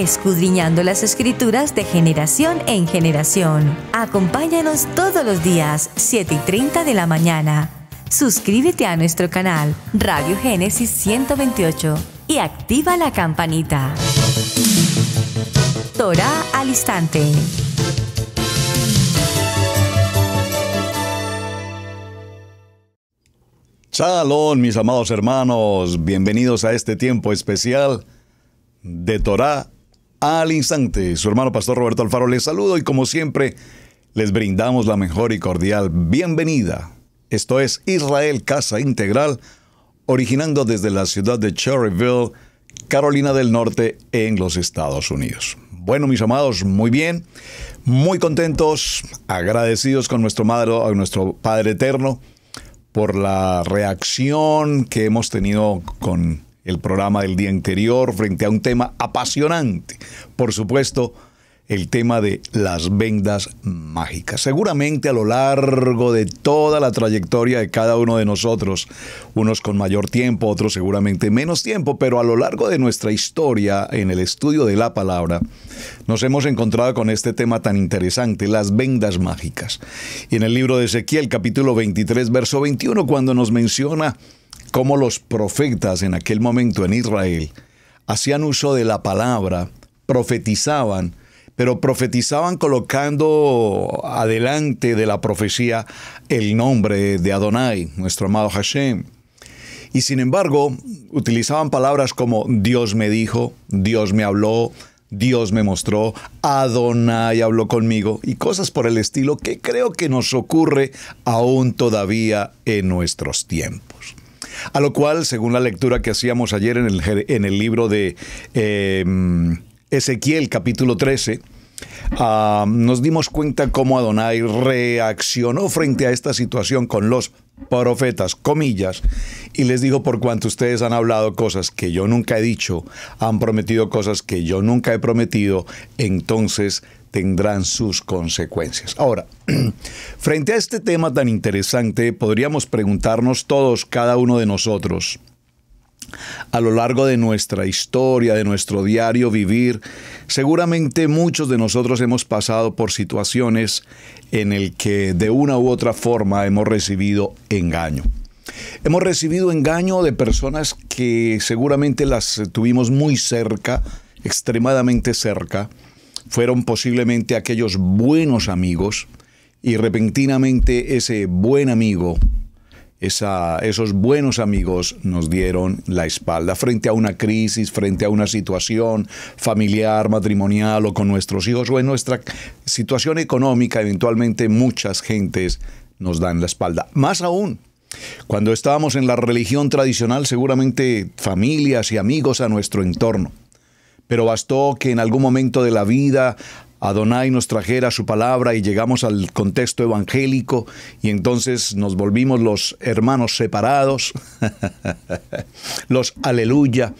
escudriñando las escrituras de generación en generación. Acompáñanos todos los días, 7 y 30 de la mañana. Suscríbete a nuestro canal Radio Génesis 128 y activa la campanita. Torah al instante. Salón, mis amados hermanos, bienvenidos a este tiempo especial de Torah al instante. Su hermano Pastor Roberto Alfaro les saludo y como siempre les brindamos la mejor y cordial bienvenida. Esto es Israel Casa Integral, originando desde la ciudad de Cherryville, Carolina del Norte, en los Estados Unidos. Bueno, mis amados, muy bien, muy contentos, agradecidos con nuestro, madre, nuestro Padre Eterno por la reacción que hemos tenido con el programa del día anterior frente a un tema apasionante. Por supuesto, el tema de las vendas mágicas. Seguramente a lo largo de toda la trayectoria de cada uno de nosotros, unos con mayor tiempo, otros seguramente menos tiempo, pero a lo largo de nuestra historia en el estudio de la palabra, nos hemos encontrado con este tema tan interesante, las vendas mágicas. Y en el libro de Ezequiel capítulo 23, verso 21, cuando nos menciona cómo los profetas en aquel momento en Israel hacían uso de la palabra, profetizaban, pero profetizaban colocando adelante de la profecía el nombre de Adonai, nuestro amado Hashem. Y sin embargo, utilizaban palabras como Dios me dijo, Dios me habló, Dios me mostró, Adonai habló conmigo y cosas por el estilo que creo que nos ocurre aún todavía en nuestros tiempos. A lo cual, según la lectura que hacíamos ayer en el, en el libro de em, Ezequiel capítulo 13, ah, nos dimos cuenta cómo Adonai reaccionó frente a esta situación con los profetas, comillas, y les dijo, por cuanto ustedes han hablado cosas que yo nunca he dicho, han prometido cosas que yo nunca he prometido, entonces tendrán sus consecuencias. Ahora, frente a este tema tan interesante, podríamos preguntarnos todos, cada uno de nosotros, a lo largo de nuestra historia, de nuestro diario vivir, seguramente muchos de nosotros hemos pasado por situaciones en el que de una u otra forma hemos recibido engaño. Hemos recibido engaño de personas que seguramente las tuvimos muy cerca, extremadamente cerca. Fueron posiblemente aquellos buenos amigos y repentinamente ese buen amigo esa, esos buenos amigos nos dieron la espalda frente a una crisis, frente a una situación familiar, matrimonial o con nuestros hijos o en nuestra situación económica. Eventualmente muchas gentes nos dan la espalda. Más aún, cuando estábamos en la religión tradicional, seguramente familias y amigos a nuestro entorno. Pero bastó que en algún momento de la vida Adonai nos trajera su palabra y llegamos al contexto evangélico y entonces nos volvimos los hermanos separados, los aleluya,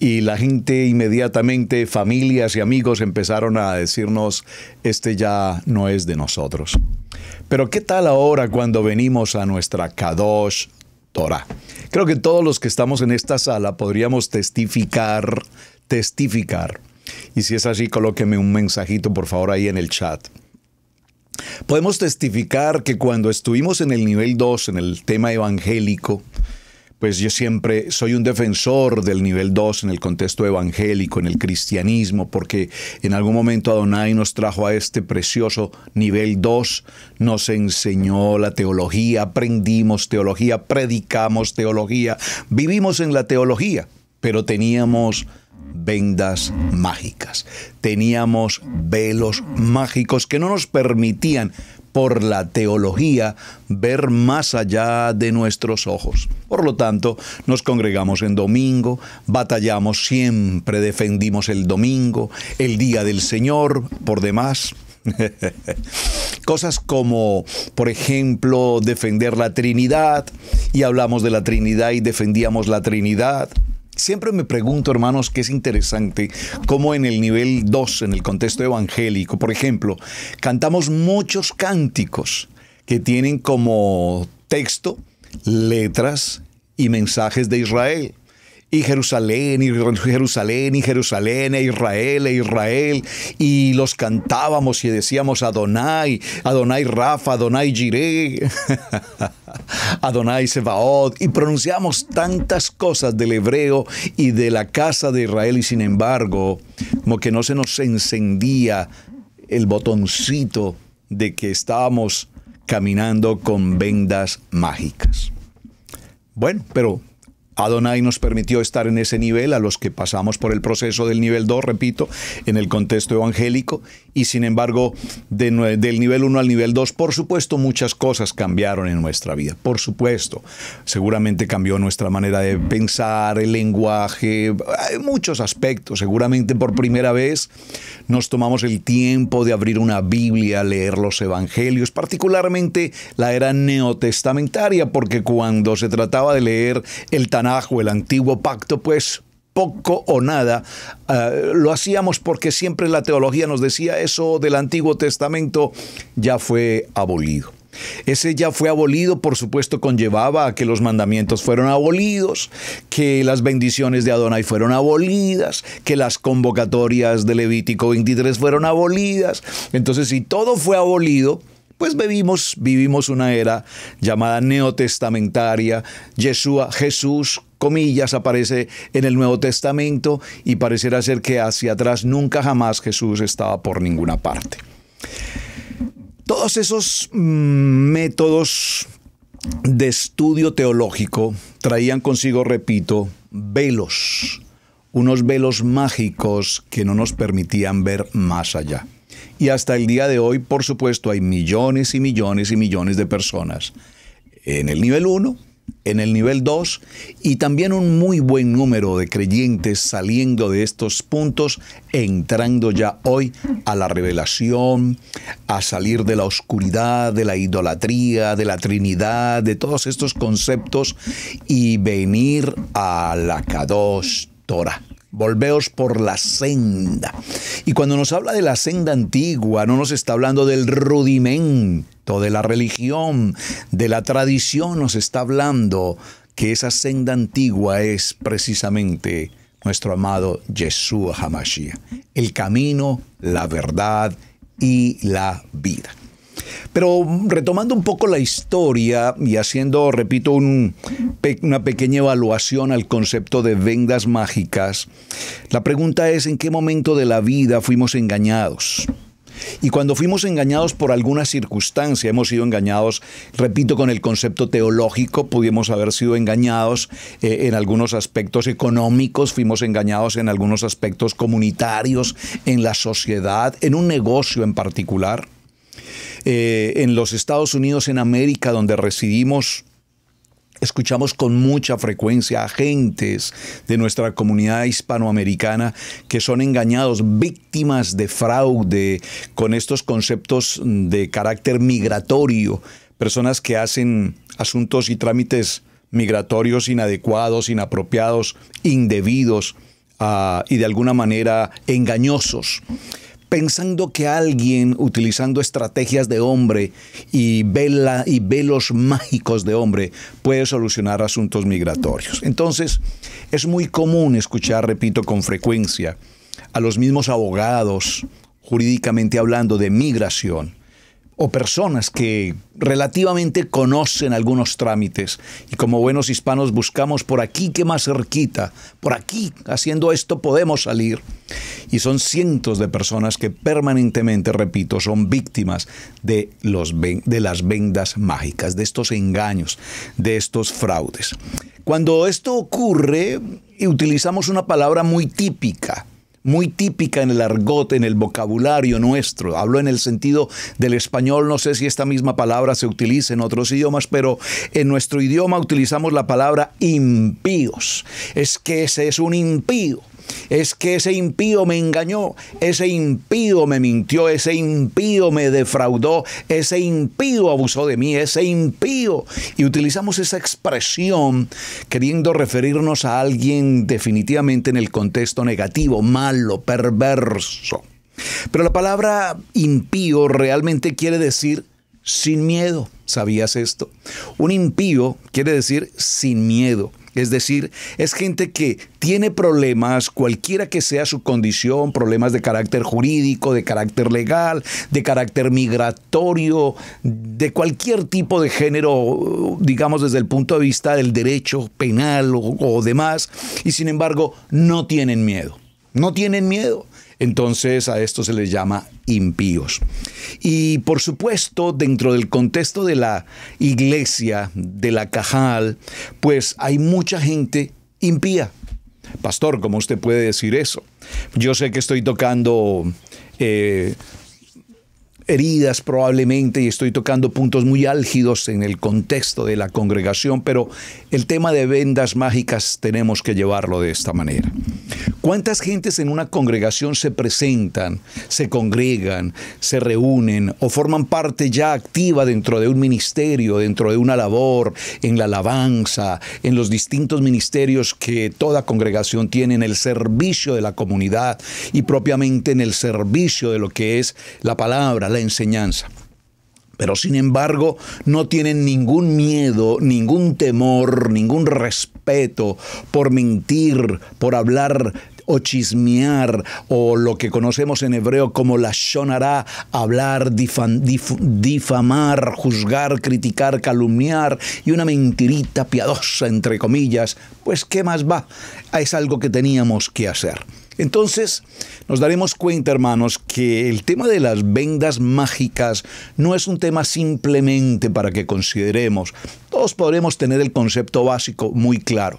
y la gente inmediatamente, familias y amigos empezaron a decirnos, este ya no es de nosotros. Pero ¿qué tal ahora cuando venimos a nuestra Kadosh Torah? Creo que todos los que estamos en esta sala podríamos testificar, testificar y si es así, colóqueme un mensajito, por favor, ahí en el chat. Podemos testificar que cuando estuvimos en el nivel 2, en el tema evangélico, pues yo siempre soy un defensor del nivel 2 en el contexto evangélico, en el cristianismo, porque en algún momento Adonai nos trajo a este precioso nivel 2, nos enseñó la teología, aprendimos teología, predicamos teología, vivimos en la teología, pero teníamos vendas mágicas. Teníamos velos mágicos que no nos permitían por la teología ver más allá de nuestros ojos. Por lo tanto, nos congregamos en domingo, batallamos siempre, defendimos el domingo, el día del Señor, por demás. Cosas como, por ejemplo, defender la Trinidad, y hablamos de la Trinidad y defendíamos la Trinidad. Siempre me pregunto, hermanos, que es interesante cómo en el nivel 2, en el contexto evangélico, por ejemplo, cantamos muchos cánticos que tienen como texto letras y mensajes de Israel y Jerusalén, y Jerusalén, y Jerusalén, e Israel, e Israel, y los cantábamos y decíamos Adonai, Adonai Rafa, Adonai Jireh. Adonai Sebaot, y pronunciamos tantas cosas del hebreo y de la casa de Israel, y sin embargo, como que no se nos encendía el botoncito de que estábamos caminando con vendas mágicas. Bueno, pero Adonai nos permitió estar en ese nivel a los que pasamos por el proceso del nivel 2, repito, en el contexto evangélico, y sin embargo del nivel 1 al nivel 2, por supuesto muchas cosas cambiaron en nuestra vida, por supuesto. Seguramente cambió nuestra manera de pensar, el lenguaje, muchos aspectos. Seguramente por primera vez nos tomamos el tiempo de abrir una Biblia, leer los evangelios, particularmente la era neotestamentaria, porque cuando se trataba de leer el Tanaj el Antiguo Pacto, pues poco o nada. Eh, lo hacíamos porque siempre la teología nos decía eso del Antiguo Testamento ya fue abolido. Ese ya fue abolido, por supuesto, conllevaba a que los mandamientos fueron abolidos, que las bendiciones de Adonai fueron abolidas, que las convocatorias de Levítico 23 fueron abolidas. Entonces, si todo fue abolido, pues vivimos, vivimos una era llamada neotestamentaria. Yeshua, Jesús comillas, aparece en el Nuevo Testamento y pareciera ser que hacia atrás nunca jamás Jesús estaba por ninguna parte. Todos esos mm, métodos de estudio teológico traían consigo, repito, velos, unos velos mágicos que no nos permitían ver más allá. Y hasta el día de hoy, por supuesto, hay millones y millones y millones de personas en el nivel 1 en el nivel 2 y también un muy buen número de creyentes saliendo de estos puntos, entrando ya hoy a la revelación, a salir de la oscuridad, de la idolatría, de la Trinidad, de todos estos conceptos y venir a la Kadosh Torah. Volveos por la senda. Y cuando nos habla de la senda antigua, no nos está hablando del rudimento de la religión, de la tradición nos está hablando que esa senda antigua es precisamente nuestro amado Yeshua Hamashiach, el camino, la verdad y la vida. Pero retomando un poco la historia y haciendo, repito, una pequeña evaluación al concepto de vendas mágicas, la pregunta es en qué momento de la vida fuimos engañados. Y cuando fuimos engañados por alguna circunstancia, hemos sido engañados, repito, con el concepto teológico, pudimos haber sido engañados eh, en algunos aspectos económicos, fuimos engañados en algunos aspectos comunitarios, en la sociedad, en un negocio en particular. Eh, en los Estados Unidos, en América, donde residimos, escuchamos con mucha frecuencia agentes de nuestra comunidad hispanoamericana que son engañados, víctimas de fraude con estos conceptos de carácter migratorio, personas que hacen asuntos y trámites migratorios inadecuados, inapropiados, indebidos ah, y de alguna manera engañosos pensando que alguien utilizando estrategias de hombre y, vela, y velos mágicos de hombre puede solucionar asuntos migratorios. Entonces, es muy común escuchar, repito, con frecuencia a los mismos abogados, jurídicamente hablando, de migración o personas que relativamente conocen algunos trámites y como buenos hispanos buscamos por aquí que más cerquita, por aquí haciendo esto podemos salir. Y son cientos de personas que permanentemente, repito, son víctimas de, los, de las vendas mágicas, de estos engaños, de estos fraudes. Cuando esto ocurre, utilizamos una palabra muy típica, muy típica en el argot, en el vocabulario nuestro. Hablo en el sentido del español, no sé si esta misma palabra se utiliza en otros idiomas, pero en nuestro idioma utilizamos la palabra impíos. Es que ese es un impío es que ese impío me engañó, ese impío me mintió, ese impío me defraudó, ese impío abusó de mí, ese impío. Y utilizamos esa expresión queriendo referirnos a alguien definitivamente en el contexto negativo, malo, perverso. Pero la palabra impío realmente quiere decir sin miedo. ¿Sabías esto? Un impío quiere decir sin miedo. Es decir, es gente que tiene problemas, cualquiera que sea su condición, problemas de carácter jurídico, de carácter legal, de carácter migratorio, de cualquier tipo de género, digamos desde el punto de vista del derecho penal o, demás, y sin embargo no tienen miedo. No tienen miedo. Entonces a esto se les llama impíos. Y por supuesto, dentro del contexto de la iglesia, de la cajal, pues hay mucha gente impía. Pastor, ¿cómo usted puede decir eso? Yo sé que estoy tocando... Eh, heridas probablemente y estoy tocando puntos muy álgidos en el contexto de la congregación, pero el tema de vendas mágicas tenemos que llevarlo de esta manera. ¿Cuántas gentes en una congregación se presentan, se congregan, se reúnen o forman parte ya activa dentro de un ministerio, dentro de una labor, en la alabanza, en los distintos ministerios que toda congregación tiene, en el servicio de la comunidad y propiamente en el servicio de lo que es la palabra, la enseñanza? pero sin embargo no tienen ningún miedo, ningún temor, ningún respeto por mentir, por hablar o chismear, o lo que conocemos en hebreo como la shonará, hablar, difamar, juzgar, criticar, calumniar, y una mentirita piadosa, entre comillas, pues qué más va, es algo que teníamos que hacer. Entonces, nos daremos cuenta, hermanos, que el tema de las vendas mágicas no es un tema simplemente para que consideremos. Todos podremos tener el concepto básico muy claro.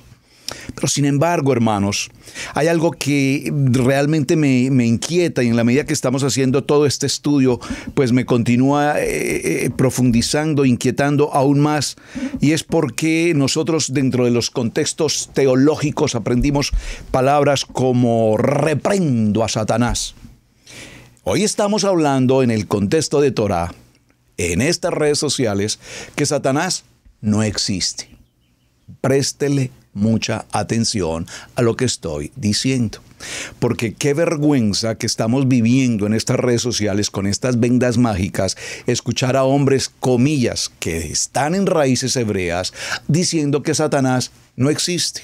Pero sin embargo, hermanos, hay algo que realmente me, inquieta y en la medida que estamos haciendo todo este estudio, pues me continúa eh, eh, profundizando, inquietando aún más. Y es porque nosotros dentro de los contextos teológicos aprendimos palabras como reprendo a Satanás. Hoy estamos hablando en el contexto de Torah, en estas redes sociales, que Satanás no existe. Préstele mucha atención a lo que estoy diciendo. Porque qué vergüenza que estamos viviendo en estas redes sociales con estas vendas mágicas, escuchar a hombres, comillas, que están en raíces hebreas, diciendo que Satanás no existe.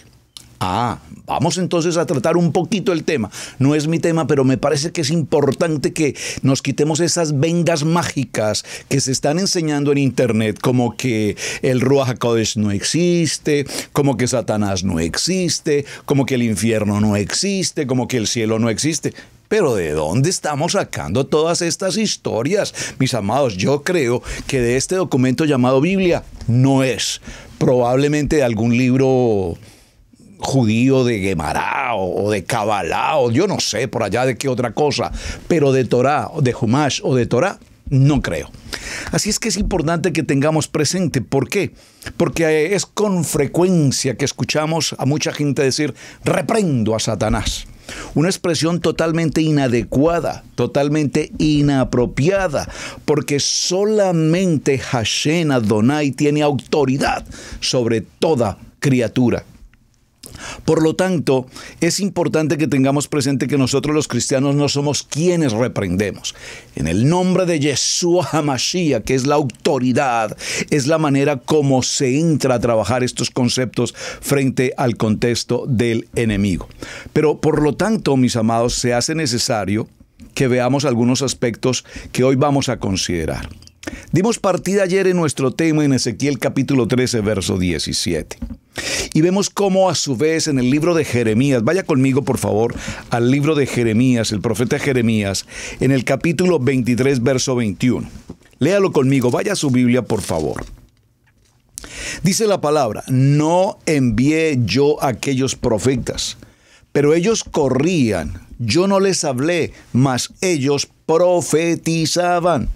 Ah, vamos entonces a tratar un poquito el tema. No es mi tema, pero me parece que es importante que nos quitemos esas vengas mágicas que se están enseñando en Internet, como que el Ruach no existe, como que Satanás no existe, como que el infierno no existe, como que el cielo no existe. Pero ¿de dónde estamos sacando todas estas historias? Mis amados, yo creo que de este documento llamado Biblia no es probablemente de algún libro judío de Gemara o, de Kabbalah o yo no sé por allá de qué otra cosa, pero de Torah, de Humash o de Torah, no creo. Así es que es importante que tengamos presente. ¿Por qué? Porque es con frecuencia que escuchamos a mucha gente decir, reprendo a Satanás. Una expresión totalmente inadecuada, totalmente inapropiada, porque solamente Hashem Adonai tiene autoridad sobre toda criatura. Por lo tanto, es importante que tengamos presente que nosotros los cristianos no somos quienes reprendemos. En el nombre de Yeshua HaMashiach, que es la autoridad, es la manera como se entra a trabajar estos conceptos frente al contexto del enemigo. Pero por lo tanto, mis amados, se hace necesario que veamos algunos aspectos que hoy vamos a considerar. Dimos partida ayer en nuestro tema en Ezequiel capítulo 13, verso 17. Y vemos cómo a su vez en el libro de Jeremías, vaya conmigo por favor al libro de Jeremías, el profeta Jeremías, en el capítulo 23, verso 21. Léalo conmigo, vaya a su Biblia por favor. Dice la palabra, no envié yo a aquellos profetas, pero ellos corrían, yo no les hablé, mas ellos profetizaban.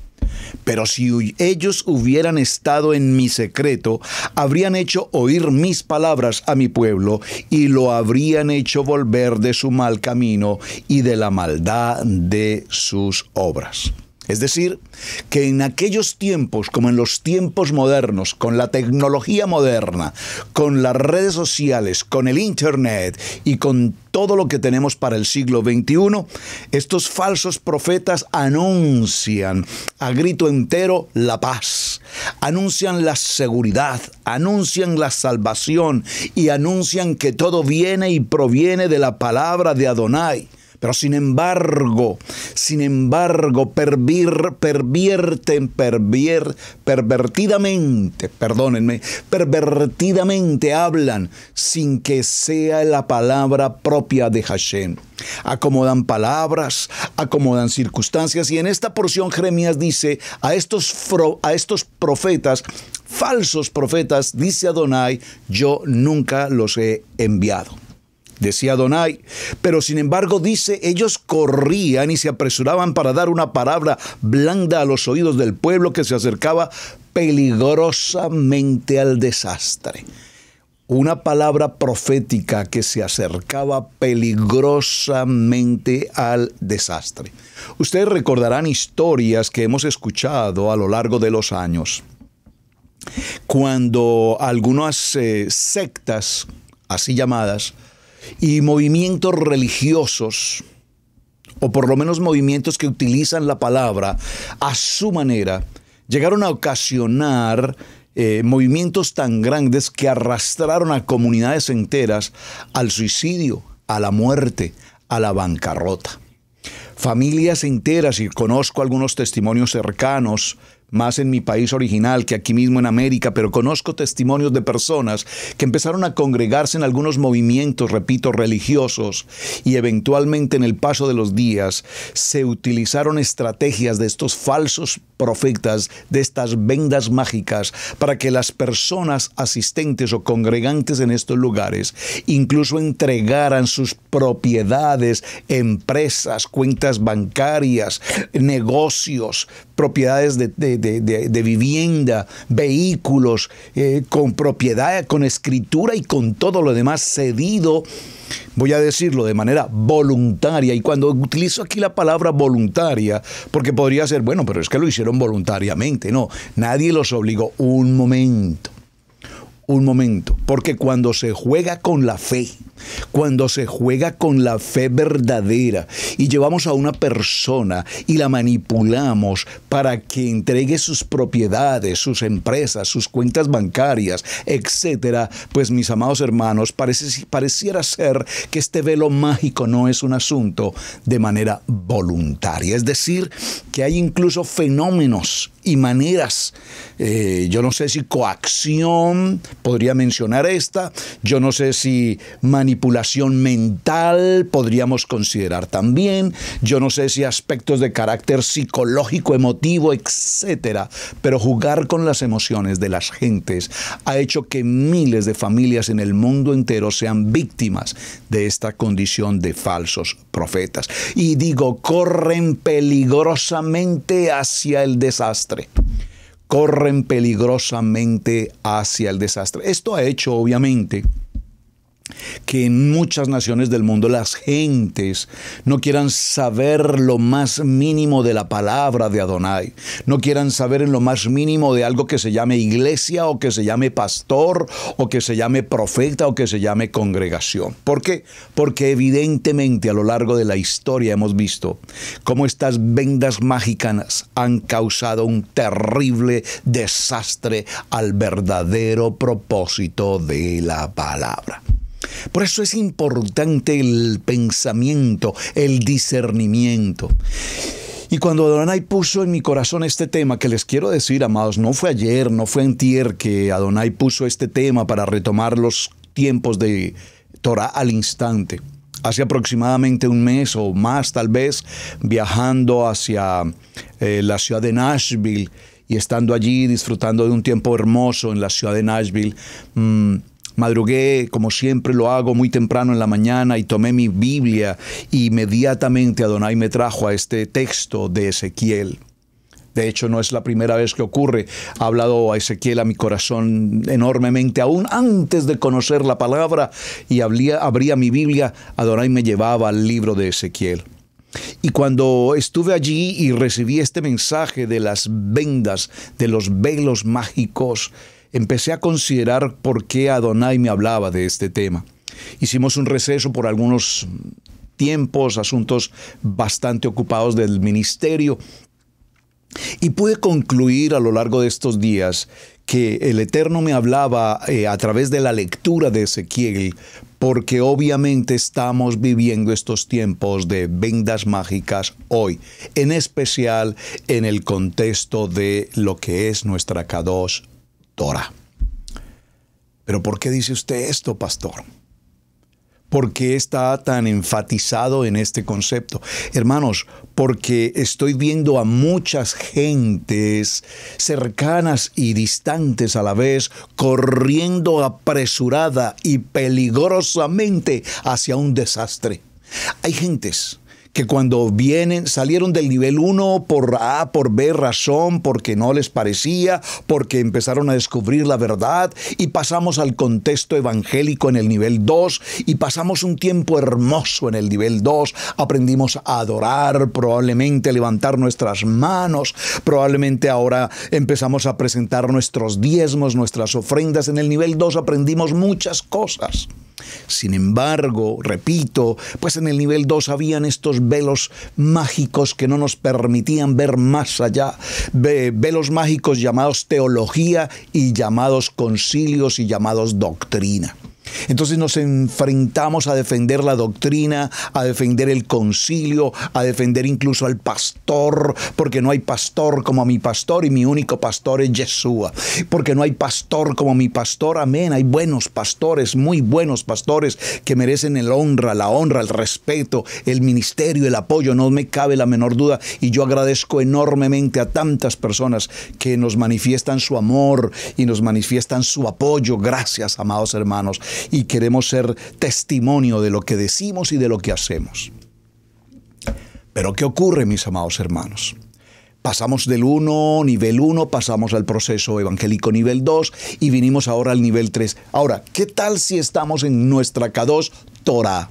Pero si ellos hubieran estado en mi secreto, habrían hecho oír mis palabras a mi pueblo y lo habrían hecho volver de su mal camino y de la maldad de sus obras. Es decir, que en aquellos tiempos, como en los tiempos modernos, con la tecnología moderna, con las redes sociales, con el Internet y con todo lo que tenemos para el siglo XXI, estos falsos profetas anuncian a grito entero la paz, anuncian la seguridad, anuncian la salvación y anuncian que todo viene y proviene de la palabra de Adonai. Pero sin embargo, sin embargo, pervir, pervierten, pervier, pervertidamente, perdónenme, pervertidamente hablan sin que sea la palabra propia de Hashem. Acomodan palabras, acomodan circunstancias y en esta porción Jeremías dice a estos, a estos profetas falsos profetas, dice Adonai, yo nunca los he enviado decía Donai, Pero sin embargo dice, ellos corrían y se apresuraban para dar una palabra blanda a los oídos del pueblo que se acercaba peligrosamente al desastre. Una palabra profética que se acercaba peligrosamente al desastre. Ustedes recordarán historias que hemos escuchado a lo largo de los años. Cuando algunas eh, sectas, así llamadas, y movimientos religiosos, o por lo menos movimientos que utilizan la palabra a su manera, llegaron a ocasionar eh, movimientos tan grandes que arrastraron a comunidades enteras al suicidio, a la muerte, a la bancarrota. Familias enteras, y conozco algunos testimonios cercanos más en mi país original que aquí mismo en América, pero conozco testimonios de personas que empezaron a congregarse en algunos movimientos, repito, religiosos, y eventualmente en el paso de los días se utilizaron estrategias de estos falsos profetas, de estas vendas mágicas, para que las personas asistentes o congregantes en estos lugares incluso entregaran sus propiedades, empresas, cuentas bancarias, negocios, propiedades de, de, vivienda, vehículos, eh, con propiedad, con escritura y con todo lo demás cedido, voy a decirlo de manera voluntaria. Y cuando utilizo aquí la palabra voluntaria, porque podría ser, bueno, pero es que lo hicieron voluntariamente. No, nadie los obligó. Un momento, un momento. Porque cuando se juega con la fe, cuando se juega con la fe verdadera y llevamos a una persona y la manipulamos para que entregue sus propiedades, sus empresas, sus cuentas bancarias, etcétera, pues mis amados hermanos, pareciera ser que este velo mágico no es un asunto de manera voluntaria. Es decir, que hay incluso fenómenos y maneras, eh, yo no sé si coacción, podría mencionar esta, yo no sé si manipulación, manipulación mental, podríamos considerar también, yo no sé si aspectos de carácter psicológico, emotivo, etcétera, pero jugar con las emociones de las gentes ha hecho que miles de familias en el mundo entero sean víctimas de esta condición de falsos profetas. Y digo, corren peligrosamente hacia el desastre corren peligrosamente hacia el desastre. Esto ha hecho, obviamente, que en muchas naciones del mundo las gentes no quieran saber lo más mínimo de la palabra de Adonai, no quieran saber en lo más mínimo de algo que se llame iglesia o que se llame pastor o que se llame profeta o que se llame congregación. ¿Por qué? Porque evidentemente a lo largo de la historia hemos visto cómo estas vendas mágicas han causado un terrible desastre al verdadero propósito de la palabra. Por eso es importante el pensamiento, el discernimiento. Y cuando Adonai puso en mi corazón este tema, que les quiero decir, amados, no fue ayer, no fue en Tier, que Adonai puso este tema para retomar los tiempos de Torah al instante. Hace aproximadamente un mes o más, tal vez, viajando hacia eh, la ciudad de Nashville y estando allí disfrutando de un tiempo hermoso en la ciudad de Nashville, mm, Madrugué, como siempre lo hago, muy temprano en la mañana y tomé mi Biblia y inmediatamente Adonai me trajo a este texto de Ezequiel. De hecho, no es la primera vez que ocurre. Ha hablado a Ezequiel a mi corazón enormemente, aún antes de conocer la palabra, y abría, abría mi Biblia, Adonai me llevaba al libro de Ezequiel. Y cuando estuve allí y recibí este mensaje de las vendas, de los velos mágicos, empecé a considerar por qué Adonai me hablaba de este tema. Hicimos un receso por algunos tiempos, asuntos bastante ocupados del ministerio, y pude concluir a lo largo de estos días que el Eterno me hablaba eh, a través de la lectura de Ezequiel, porque obviamente estamos viviendo estos tiempos de vendas mágicas hoy, en especial en el contexto de lo que es nuestra k pero ¿por qué dice usted esto, pastor? ¿Por qué está tan enfatizado en este concepto? Hermanos, porque estoy viendo a muchas gentes cercanas y distantes a la vez, corriendo apresurada y peligrosamente hacia un desastre. Hay gentes que cuando vienen, salieron del nivel 1 por A, por B razón, porque no les parecía, porque empezaron a descubrir la verdad y pasamos al contexto evangélico en el nivel 2 y pasamos un tiempo hermoso en el nivel 2, aprendimos a adorar, probablemente levantar nuestras manos, probablemente ahora empezamos a presentar nuestros diezmos, nuestras ofrendas, en el nivel 2 aprendimos muchas cosas. Sin embargo, repito, pues en el nivel 2 habían estos velos mágicos que no nos permitían ver más allá, velos mágicos llamados teología y llamados concilios y llamados doctrina. Entonces nos enfrentamos a defender la doctrina, a defender el concilio, a defender incluso al pastor, porque no hay pastor como mi pastor y mi único pastor es Yeshua. Porque no hay pastor como mi pastor, amén. Hay buenos pastores, muy buenos pastores que merecen el honra, la honra, el respeto, el ministerio, el apoyo, no me cabe la menor duda. Y yo agradezco enormemente a tantas personas que nos manifiestan su amor y nos manifiestan su apoyo. Gracias, amados hermanos y queremos ser testimonio de lo que decimos y de lo que hacemos. Pero ¿qué ocurre, mis amados hermanos? Pasamos del 1, nivel 1, pasamos al proceso evangélico nivel 2 y vinimos ahora al nivel 3. Ahora, ¿qué tal si estamos en nuestra K2 Torah?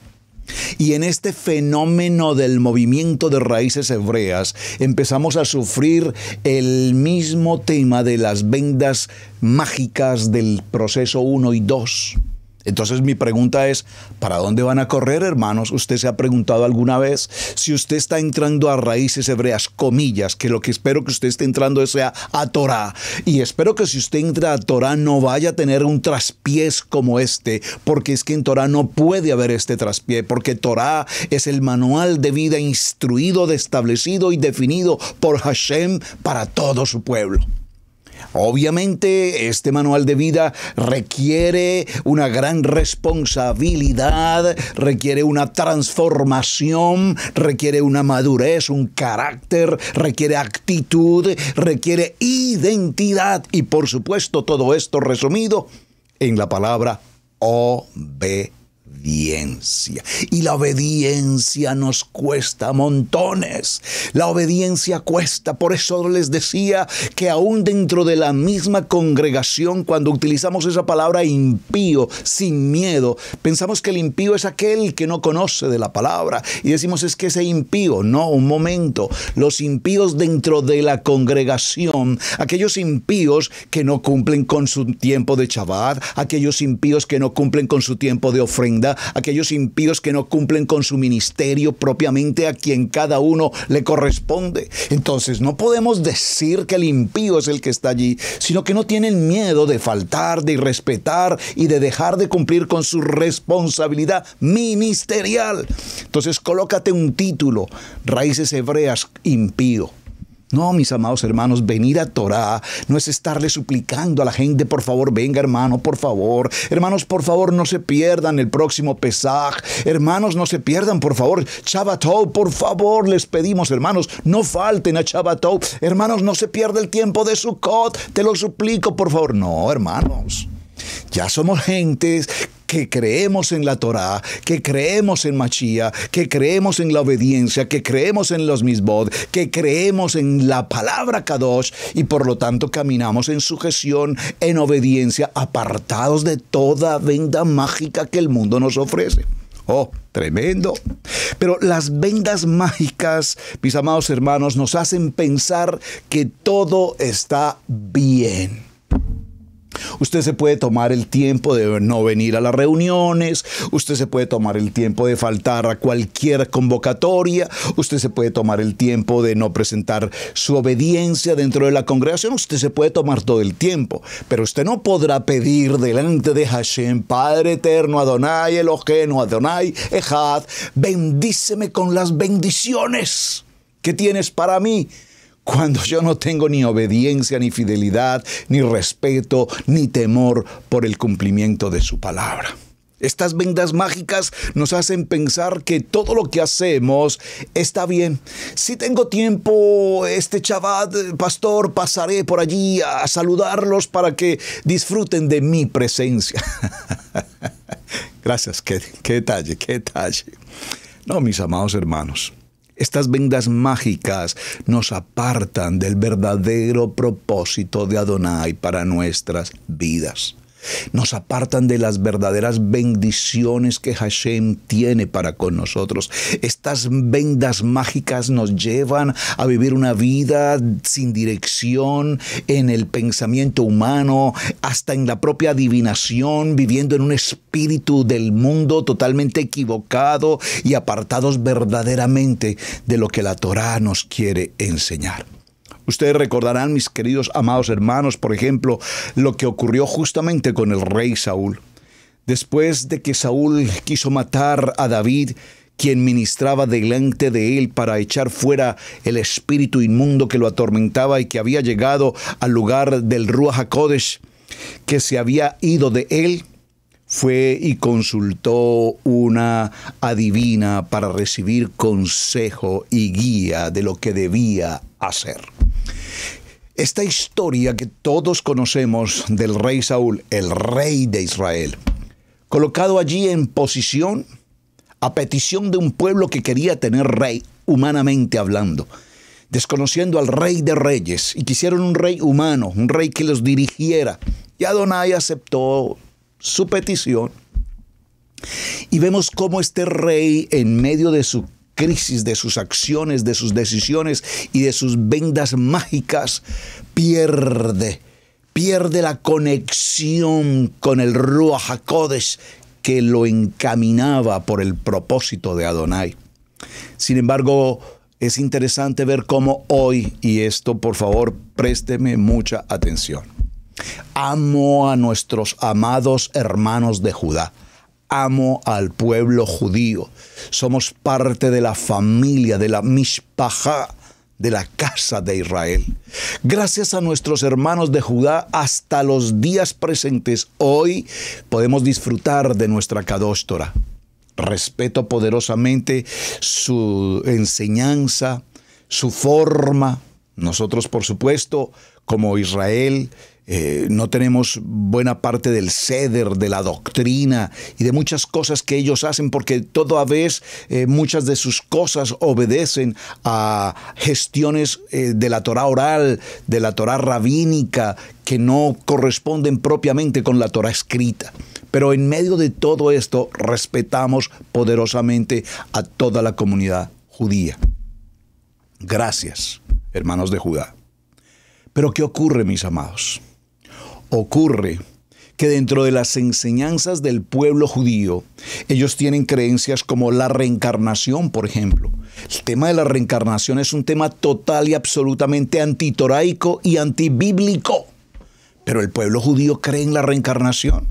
Y en este fenómeno del movimiento de raíces hebreas empezamos a sufrir el mismo tema de las vendas mágicas del proceso 1 y 2. Entonces mi pregunta es, ¿para dónde van a correr, hermanos? ¿Usted se ha preguntado alguna vez si usted está entrando a raíces hebreas, comillas, que lo que espero que usted esté entrando sea a Torah? Y espero que si usted entra a Torah no vaya a tener un traspiés como este, porque es que en Torah no puede haber este traspié, porque Torah es el manual de vida instruido, establecido y definido por Hashem para todo su pueblo. Obviamente, este manual de vida requiere una gran responsabilidad, requiere una transformación, requiere una madurez, un carácter, requiere actitud, requiere identidad y por supuesto todo esto resumido en la palabra obediencia obediencia. Y la obediencia nos cuesta montones. La obediencia cuesta. Por eso les decía que aún dentro de la misma congregación, cuando utilizamos esa palabra impío, sin miedo, pensamos que el impío es aquel que no conoce de la palabra. Y decimos es que ese impío, no, un momento. Los impíos dentro de la congregación, aquellos impíos que no cumplen con su tiempo de Shabbat, aquellos impíos que no cumplen con su tiempo de ofrenda, aquellos impíos que no cumplen con su ministerio propiamente a quien cada uno le corresponde. Entonces no podemos decir que el impío es el que está allí, sino que no tienen miedo de faltar, de irrespetar y de dejar de cumplir con su responsabilidad ministerial. Entonces colócate un título, Raíces Hebreas Impío no, mis amados hermanos, venir a Torá no es estarle suplicando a la gente, por favor, venga hermano, por favor. Hermanos, por favor, no se pierdan el próximo Pesaj. Hermanos, no se pierdan, por favor, Chabatou, por favor, les pedimos, hermanos, no falten a Chabatou. Hermanos, no se pierda el tiempo de Sukkot, te lo suplico, por favor. No, hermanos. Ya somos gentes que creemos en la Torá, que creemos en Machía, que creemos en la obediencia, que creemos en los misbod, que creemos en la palabra Kadosh y por lo tanto caminamos en sujeción, en obediencia, apartados de toda venda mágica que el mundo nos ofrece. Oh, tremendo. Pero las vendas mágicas, mis amados hermanos, nos hacen pensar que todo está bien. Usted se puede tomar el tiempo de no venir a las reuniones, usted se puede tomar el tiempo de faltar a cualquier convocatoria, usted se puede tomar el tiempo de no presentar su obediencia dentro de la congregación, usted se puede tomar todo el tiempo, pero usted no podrá pedir delante de Hashem, Padre eterno, Adonai, Elohenu, Adonai, Ejad, bendíceme con las bendiciones que tienes para mí cuando yo no tengo ni obediencia, ni fidelidad, ni respeto, ni temor por el cumplimiento de su palabra. Estas vendas mágicas nos hacen pensar que todo lo que hacemos está bien. Si tengo tiempo, este chabat, pastor, pasaré por allí a saludarlos para que disfruten de mi presencia. Gracias, qué, qué detalle, qué detalle. No, mis amados hermanos. Estas vendas mágicas nos apartan del verdadero propósito de Adonai para nuestras vidas. Nos apartan de las verdaderas bendiciones que Hashem tiene para con nosotros. Estas vendas mágicas nos llevan a vivir una vida sin dirección en el pensamiento humano, hasta en la propia adivinación, viviendo en un espíritu del mundo totalmente equivocado y apartados verdaderamente de lo que la Torah nos quiere enseñar. Ustedes recordarán, mis queridos amados hermanos, por ejemplo, lo que ocurrió justamente con el rey Saúl. Después de que Saúl quiso matar a David, quien ministraba delante de él para echar fuera el espíritu inmundo que lo atormentaba y que había llegado al lugar del Ruach que se había ido de él, fue y consultó una adivina para recibir consejo y guía de lo que debía hacer esta historia que todos conocemos del rey Saúl, el rey de Israel, colocado allí en posición a petición de un pueblo que quería tener rey, humanamente hablando, desconociendo al rey de reyes, y quisieron un rey humano, un rey que los dirigiera. Y Adonai aceptó su petición. Y vemos cómo este rey, en medio de su crisis, de sus acciones, de sus decisiones y de sus vendas mágicas, pierde, pierde la conexión con el Ruach HaKodesh que lo encaminaba por el propósito de Adonai. Sin embargo, es interesante ver cómo hoy, y esto por favor présteme mucha atención, amo a nuestros amados hermanos de Judá amo al pueblo judío. Somos parte de la familia, de la mishpajá, de la casa de Israel. Gracias a nuestros hermanos de Judá, hasta los días presentes, hoy podemos disfrutar de nuestra cadóstora. Respeto poderosamente su enseñanza, su forma. Nosotros, por supuesto, como Israel, eh, no tenemos buena parte del ceder, de la doctrina y de muchas cosas que ellos hacen, porque toda vez eh, muchas de sus cosas obedecen a gestiones eh, de la Torah oral, de la Torah rabínica, que no corresponden propiamente con la Torah escrita. Pero en medio de todo esto respetamos poderosamente a toda la comunidad judía. Gracias, hermanos de Judá. Pero ¿qué ocurre, mis amados? ocurre que dentro de las enseñanzas del pueblo judío, ellos tienen creencias como la reencarnación, por ejemplo. El tema de la reencarnación es un tema total y absolutamente antitoraico y antibíblico. Pero el pueblo judío cree en la reencarnación.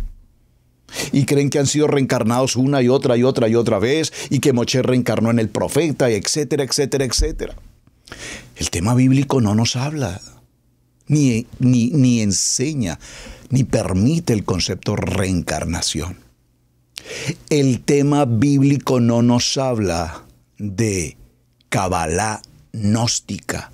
Y creen que han sido reencarnados una y otra y otra y otra vez, y que Moche reencarnó en el profeta, etcétera, etcétera, etcétera. El tema bíblico no nos habla ni, enseña, ni permite el concepto reencarnación. El tema bíblico no nos habla de Kabbalah gnóstica,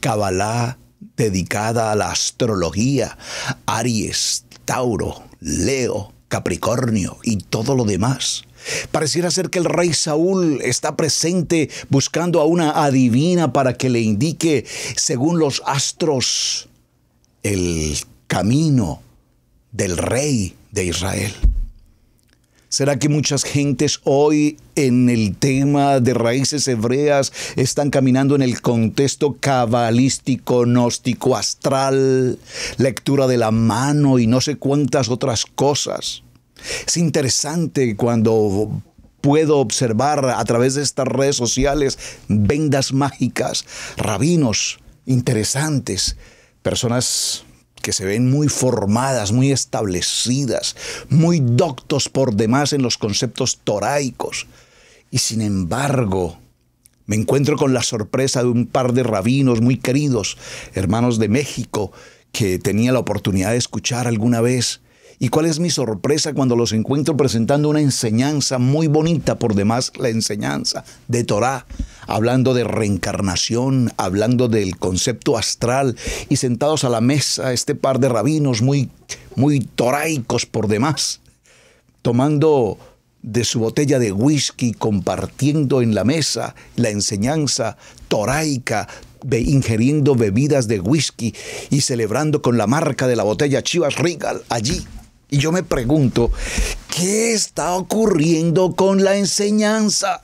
Kabbalah dedicada a la astrología, Aries, Tauro, Leo, Capricornio y todo lo demás. Pareciera ser que el rey Saúl está presente buscando a una adivina para que le indique, según los astros, el camino del rey de Israel. ¿Será que muchas gentes hoy en el tema de raíces hebreas están caminando en el contexto cabalístico, gnóstico, astral, lectura de la mano y no sé cuántas otras cosas? Es interesante cuando puedo observar a través de estas redes sociales vendas mágicas, rabinos interesantes, personas que se ven muy formadas, muy establecidas, muy doctos por demás en los conceptos toraicos. Y sin embargo, me encuentro con la sorpresa de un par de rabinos muy queridos, hermanos de México, que tenía la oportunidad de escuchar alguna vez ¿Y cuál es mi sorpresa cuando los encuentro presentando una enseñanza muy bonita, por demás la enseñanza de Torá, hablando de reencarnación, hablando del concepto astral y sentados a la mesa este par de rabinos muy, muy toraicos por demás, tomando de su botella de whisky, compartiendo en la mesa la enseñanza toraica, ingiriendo bebidas de whisky y celebrando con la marca de la botella Chivas Regal allí y yo me pregunto, ¿qué está ocurriendo con la enseñanza?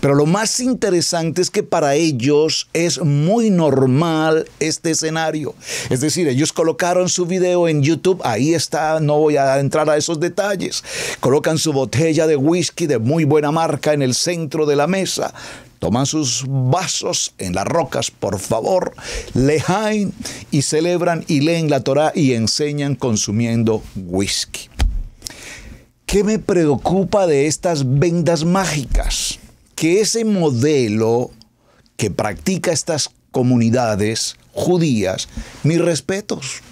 Pero lo más interesante es que para ellos es muy normal este escenario. Es decir, ellos colocaron su video en YouTube, ahí está, no voy a entrar a esos detalles. Colocan su botella de whisky de muy buena marca en el centro de la mesa toman sus vasos en las rocas, por favor, lejain y celebran y leen la Torah y enseñan consumiendo whisky. ¿Qué me preocupa de estas vendas mágicas? Que ese modelo que practica estas comunidades judías, mis respetos,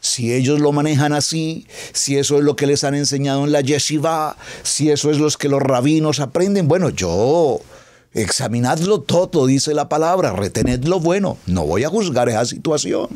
si ellos lo manejan así, si eso es lo que les han enseñado en la yeshiva, si eso es lo que los rabinos aprenden, bueno, yo Examinadlo todo, dice la palabra, retened lo bueno. No voy a juzgar esa situación.